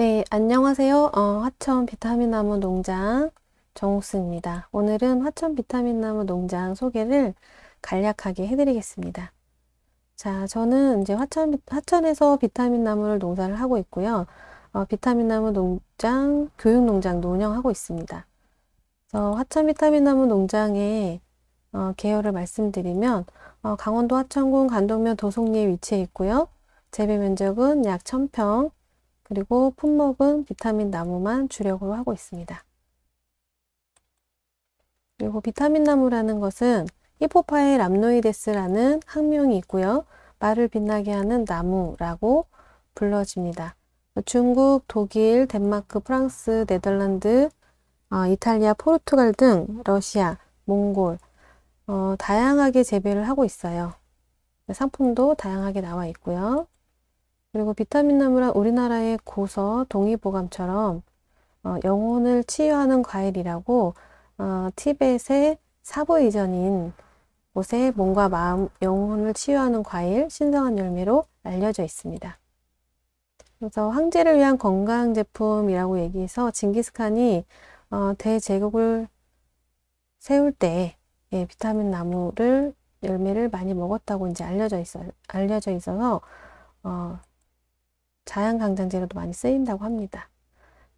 네, 안녕하세요. 어, 화천 비타민나무 농장 정우수입니다 오늘은 화천 비타민나무 농장 소개를 간략하게 해드리겠습니다. 자, 저는 이제 화천, 화천에서 비타민나무를 농사를 하고 있고요. 어, 비타민나무 농장, 교육농장도 운영하고 있습니다. 그 화천 비타민나무 농장의 어, 개요를 말씀드리면 어, 강원도 화천군 간동면 도송리에 위치해 있고요. 재배 면적은 약 1000평, 그리고 품목은 비타민 나무만 주력으로 하고 있습니다. 그리고 비타민 나무라는 것은 히포파의 람노이데스라는 학명이 있고요. 말을 빛나게 하는 나무라고 불러집니다. 중국, 독일, 덴마크, 프랑스, 네덜란드, 어, 이탈리아, 포르투갈 등 러시아, 몽골 어, 다양하게 재배를 하고 있어요. 상품도 다양하게 나와 있고요. 그리고 비타민나무란 우리나라의 고서 동의보감처럼 어, 영혼을 치유하는 과일이라고 어, 티벳의 사보 이전인 곳에 몸과 마음, 영혼을 치유하는 과일, 신성한 열매로 알려져 있습니다. 그래서 황제를 위한 건강 제품이라고 얘기해서 징기스칸이 어, 대제국을 세울 때 예, 비타민 나무를 열매를 많이 먹었다고 이제 알려져 있어 알려져 있어서 어, 자양강장제로도 많이 쓰인다고 합니다.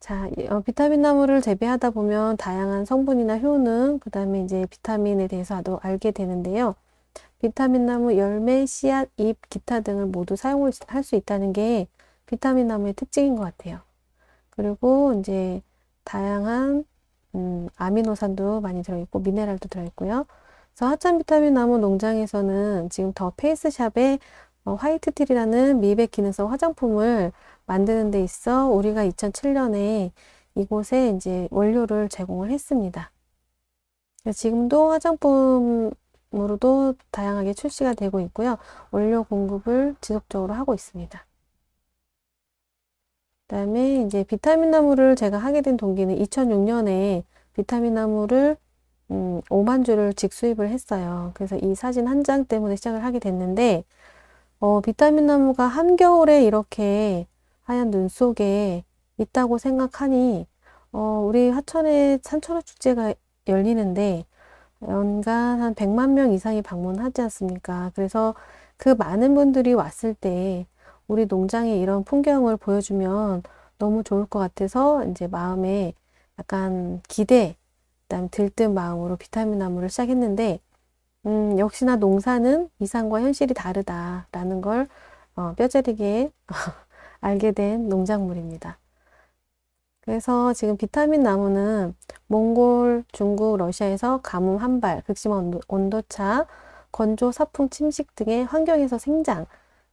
자, 어, 비타민 나무를 재배하다 보면 다양한 성분이나 효능, 그 다음에 이제 비타민에 대해서도 알게 되는데요. 비타민 나무 열매, 씨앗, 잎, 기타 등을 모두 사용할 수 있다는 게 비타민 나무의 특징인 것 같아요. 그리고 이제 다양한 음, 아미노산도 많이 들어있고 미네랄도 들어있고요. 그래서 하천 비타민 나무 농장에서는 지금 더 페이스샵에 어, 화이트틸이라는 미백 기능성 화장품을 만드는 데 있어 우리가 2007년에 이곳에 이제 원료를 제공을 했습니다. 지금도 화장품으로도 다양하게 출시가 되고 있고요. 원료 공급을 지속적으로 하고 있습니다. 그 다음에 이제 비타민 나무를 제가 하게 된 동기는 2006년에 비타민 나무를 음, 5만 주를 직수입을 했어요. 그래서 이 사진 한 장 때문에 시작을 하게 됐는데 어, 비타민 나무가 한겨울에 이렇게 하얀 눈 속에 있다고 생각하니 어, 우리 하천에 산천어 축제가 열리는데 연간 한 100만 명 이상이 방문하지 않습니까? 그래서 그 많은 분들이 왔을 때 우리 농장에 이런 풍경을 보여주면 너무 좋을 것 같아서 이제 마음에 약간 기대, 그다음 에 들뜬 마음으로 비타민 나무를 시작했는데 음, 역시나 농사는 이상과 현실이 다르다라는 걸 어, 뼈저리게 알게 된 농작물입니다. 그래서 지금 비타민 나무는 몽골, 중국, 러시아에서 가뭄 한발, 극심한 온도차, 건조, 사풍, 침식 등의 환경에서 생장,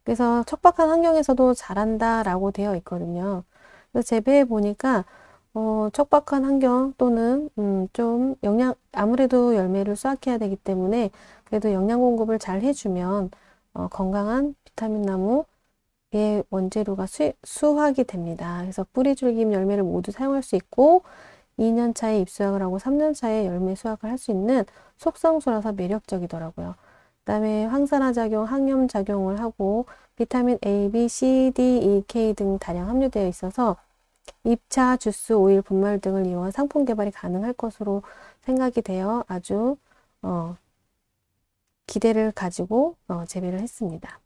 그래서 척박한 환경에서도 자란다라고 되어 있거든요. 그래서 재배해 보니까 어, 척박한 환경 또는 음, 좀 영양 아무래도 열매를 수확해야 되기 때문에 그래도 영양 공급을 잘 해주면 어, 건강한 비타민 나무의 원재료가 수, 수확이 됩니다. 그래서 뿌리 줄기 열매를 모두 사용할 수 있고 2년 차에 입수확을 하고 3년 차에 열매 수확을 할 수 있는 속성소라서 매력적이더라고요. 그다음에 황산화 작용, 항염 작용을 하고 비타민 A, B, C, D, E, K 등 다량 함유되어 있어서 입차, 주스, 오일, 분말 등을 이용한 상품 개발이 가능할 것으로 생각이 되어 아주 어, 기대를 가지고 어, 재배를 했습니다.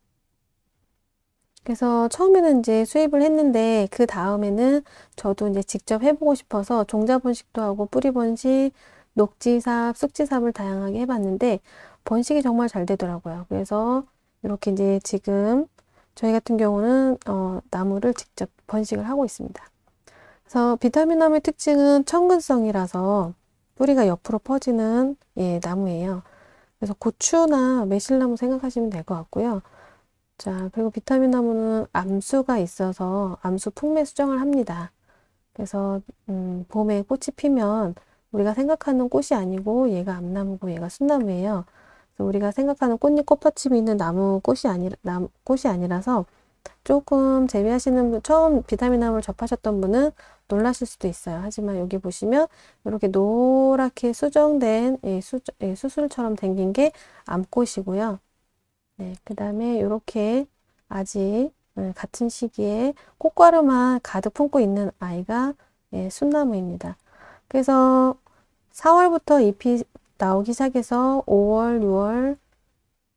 그래서 처음에는 이제 수입을 했는데 그 다음에는 저도 이제 직접 해보고 싶어서 종자번식도 하고 뿌리번식, 녹지삽, 쑥지삽을 다양하게 해봤는데 번식이 정말 잘 되더라고요. 그래서 이렇게 이제 지금 저희 같은 경우는 어, 나무를 직접 번식을 하고 있습니다. 그래서 비타민나무의 특징은 천근성이라서 뿌리가 옆으로 퍼지는 예, 나무예요. 그래서 고추나 매실나무 생각하시면 될 것 같고요. 자, 그리고 비타민나무는 암수가 있어서 암수 풍매 수정을 합니다. 그래서 음, 봄에 꽃이 피면 우리가 생각하는 꽃이 아니고 얘가 암나무고 얘가 순나무예요. 그래서 우리가 생각하는 꽃잎 꽃받침이 있는 나무 꽃이 아니 꽃이 아니라서 조금 재미하시는 분, 처음 비타민함을 접하셨던 분은 놀라실 수도 있어요. 하지만 여기 보시면 이렇게 노랗게 수정된 예, 수, 예, 수술처럼 생긴 게 암꽃이고요. 네, 그 다음에 이렇게 아직 예, 같은 시기에 꽃가루만 가득 품고 있는 아이가 예, 순나무입니다. 그래서 4월부터 잎이 나오기 시작해서 5월, 6월,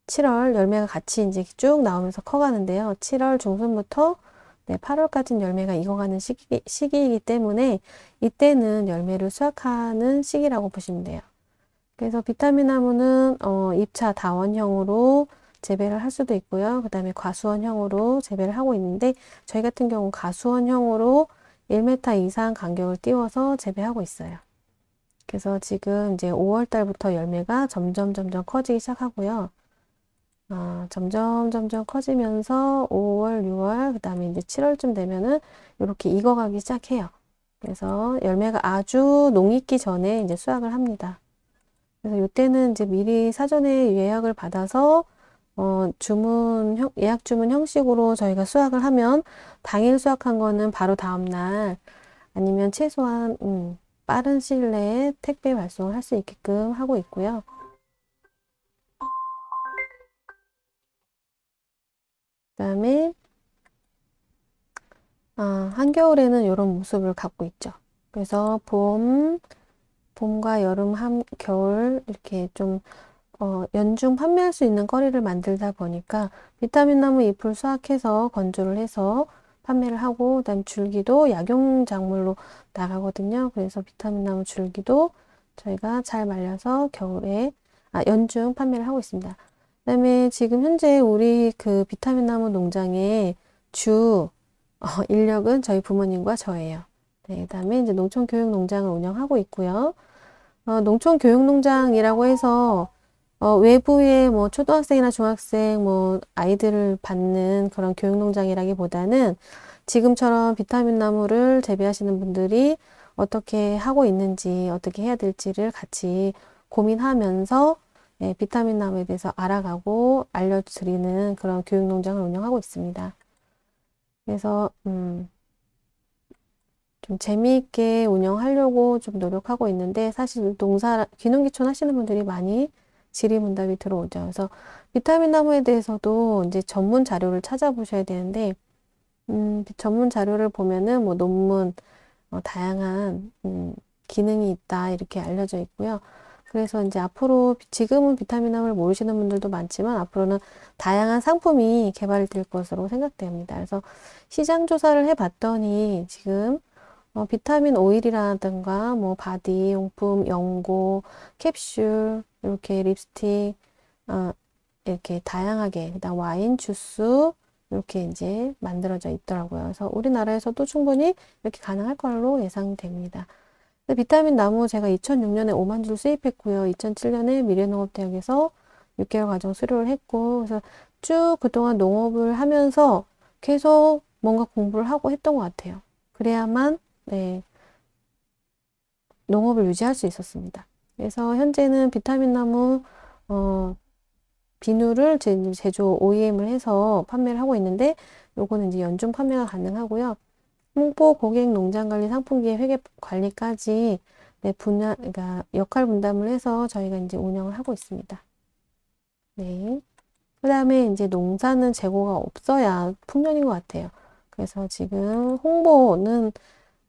7월 열매가 같이 이제 쭉 나오면서 커가는데요. 7월 중순부터 네, 8월까지는 열매가 익어가는 시기, 시기이기 때문에 이때는 열매를 수확하는 시기라고 보시면 돼요. 그래서 비타민나무는 어, 입차 다원형으로 재배를 할 수도 있고요. 그 다음에 과수원형으로 재배를 하고 있는데 저희 같은 경우 과수원형으로 1m 이상 간격을 띄워서 재배하고 있어요. 그래서 지금 이제 5월 달부터 열매가 점점 점점 커지기 시작하고요. 어, 점점 점점 커지면서 5월, 6월, 그 다음에 이제 7월쯤 되면은 이렇게 익어가기 시작해요. 그래서 열매가 아주 농익기 전에 이제 수확을 합니다. 그래서 이때는 이제 미리 사전에 예약을 받아서 어, 주문 예약 주문 형식으로 저희가 수확을 하면 당일 수확한 거는 바로 다음 날 아니면 최소한 음, 빠른 시일 내에 택배 발송을 할 수 있게끔 하고 있고요. 그다음에 아, 한겨울에는 이런 모습을 갖고 있죠. 그래서 봄, 봄과 여름, 한, 겨울 이렇게 좀 어, 연중 판매할 수 있는 거리를 만들다 보니까 비타민 나무 잎을 수확해서 건조를 해서 판매를 하고 그다음 줄기도 약용 작물로 나가거든요. 그래서 비타민 나무 줄기도 저희가 잘 말려서 겨울에 아, 연중 판매를 하고 있습니다. 그다음에 지금 현재 우리 그 비타민 나무 농장의 주 어, 인력은 저희 부모님과 저예요. 네, 그다음에 이제 농촌 교육 농장을 운영하고 있고요. 어, 농촌 교육 농장이라고 해서 어, 외부의 뭐 초등학생이나 중학생 뭐 아이들을 받는 그런 교육 농장이라기보다는 지금처럼 비타민 나무를 재배하시는 분들이 어떻게 하고 있는지 어떻게 해야 될지를 같이 고민하면서 예, 네, 비타민나무에 대해서 알아가고 알려드리는 그런 교육농장을 운영하고 있습니다. 그래서 음, 좀 재미있게 운영하려고 좀 노력하고 있는데 사실 농사 귀농기촌 하시는 분들이 많이 질의문답이 들어오죠. 그래서 비타민나무에 대해서도 이제 전문 자료를 찾아보셔야 되는데 음, 전문 자료를 보면은 뭐 논문 어, 다양한 음, 기능이 있다 이렇게 알려져 있고요. 그래서 이제 앞으로 지금은 비타민함을 모르시는 분들도 많지만 앞으로는 다양한 상품이 개발될 것으로 생각됩니다. 그래서 시장 조사를 해봤더니 지금 어, 비타민 오일이라든가 뭐 바디 용품, 연고, 캡슐, 이렇게 립스틱, 어, 이렇게 다양하게 그다음 와인, 주스 이렇게 이제 만들어져 있더라고요. 그래서 우리나라에서도 충분히 이렇게 가능할 걸로 예상됩니다. 네, 비타민 나무 제가 2006년에 5만 줄 수입했고요. 2007년에 미래농업대학에서 6개월 과정 수료를 했고 그래서 쭉 그동안 농업을 하면서 계속 뭔가 공부를 하고 했던 것 같아요. 그래야만 네, 농업을 유지할 수 있었습니다. 그래서 현재는 비타민 나무 어, 비누를 제조 OEM을 해서 판매를 하고 있는데 요거는 이제 연중 판매가 가능하고요. 홍보, 고객, 농장관리, 상품기획, 회계관리까지 네, 분야, 그러니까 역할 분담을 해서 저희가 이제 운영을 하고 있습니다. 네. 그 다음에 이제 농사는 재고가 없어야 풍년인 것 같아요. 그래서 지금 홍보는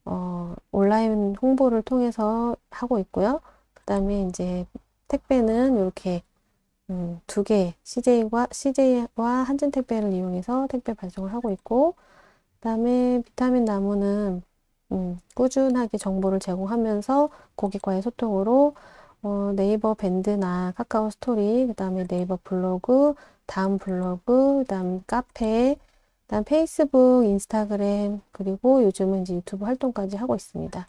어, 온라인 홍보를 통해서 하고 있고요. 그 다음에 이제 택배는 이렇게 음, 두개 CJ와 CJ와 한진택배를 이용해서 택배 발송을 하고 있고 그다음에 비타민 나무는 음, 꾸준하게 정보를 제공하면서 고객과의 소통으로 어, 네이버 밴드나 카카오 스토리, 그 다음에 네이버 블로그, 다음 블로그, 그 다음 카페, 그 다음 페이스북, 인스타그램, 그리고 요즘은 이제 유튜브 활동까지 하고 있습니다.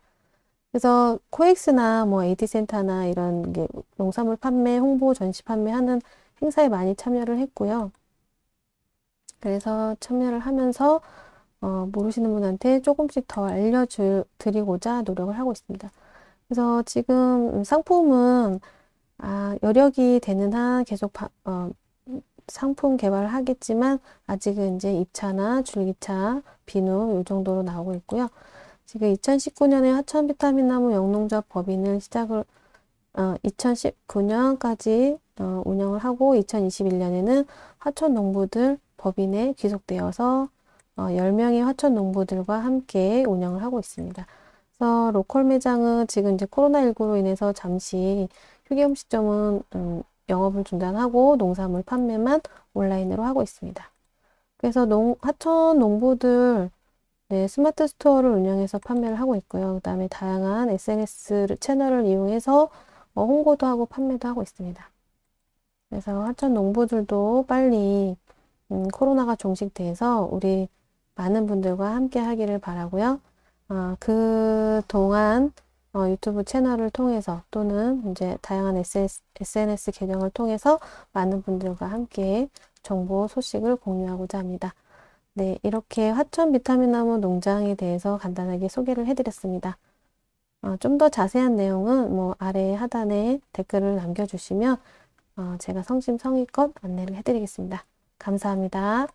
그래서 코엑스나 뭐 에디센터나 이런 게 농산물 판매, 홍보, 전시 판매하는 행사에 많이 참여를 했고요. 그래서 참여를 하면서 어, 모르시는 분한테 조금씩 더 알려드리고자 노력을 하고 있습니다. 그래서 지금 상품은 아, 여력이 되는 한 계속 바, 어, 상품 개발을 하겠지만 아직은 이제 입차나 줄기차, 비누 이 정도로 나오고 있고요. 지금 2019년에 하천 비타민나무 영농조합 법인을 시작을 어, 2019년까지 어, 운영을 하고 2021년에는 하천 농부들 법인에 귀속되어서 10명의 어, 화천 농부들과 함께 운영을 하고 있습니다. 그래서 로컬 매장은 지금 이제 코로나19로 인해서 잠시 휴게 음식점은 음, 영업을 중단하고 농산물 판매만 온라인으로 하고 있습니다. 그래서 농, 하천 농부들 네, 스마트 스토어를 운영해서 판매를 하고 있고요. 그 다음에 다양한 SNS 채널을 이용해서 뭐 홍보도 하고 판매도 하고 있습니다. 그래서 하천 농부들도 빨리 음, 코로나가 종식돼서 우리 많은 분들과 함께 하기를 바라고요. 어, 그 동안 어, 유튜브 채널을 통해서 또는 이제 다양한 SS, SNS 계정을 통해서 많은 분들과 함께 정보 소식을 공유하고자 합니다. 네, 이렇게 화천 비타민나무 농장에 대해서 간단하게 소개를 해드렸습니다. 어, 좀더 자세한 내용은 뭐 아래 하단에 댓글을 남겨주시면 어, 제가 성심성의껏 안내를 해드리겠습니다. 감사합니다.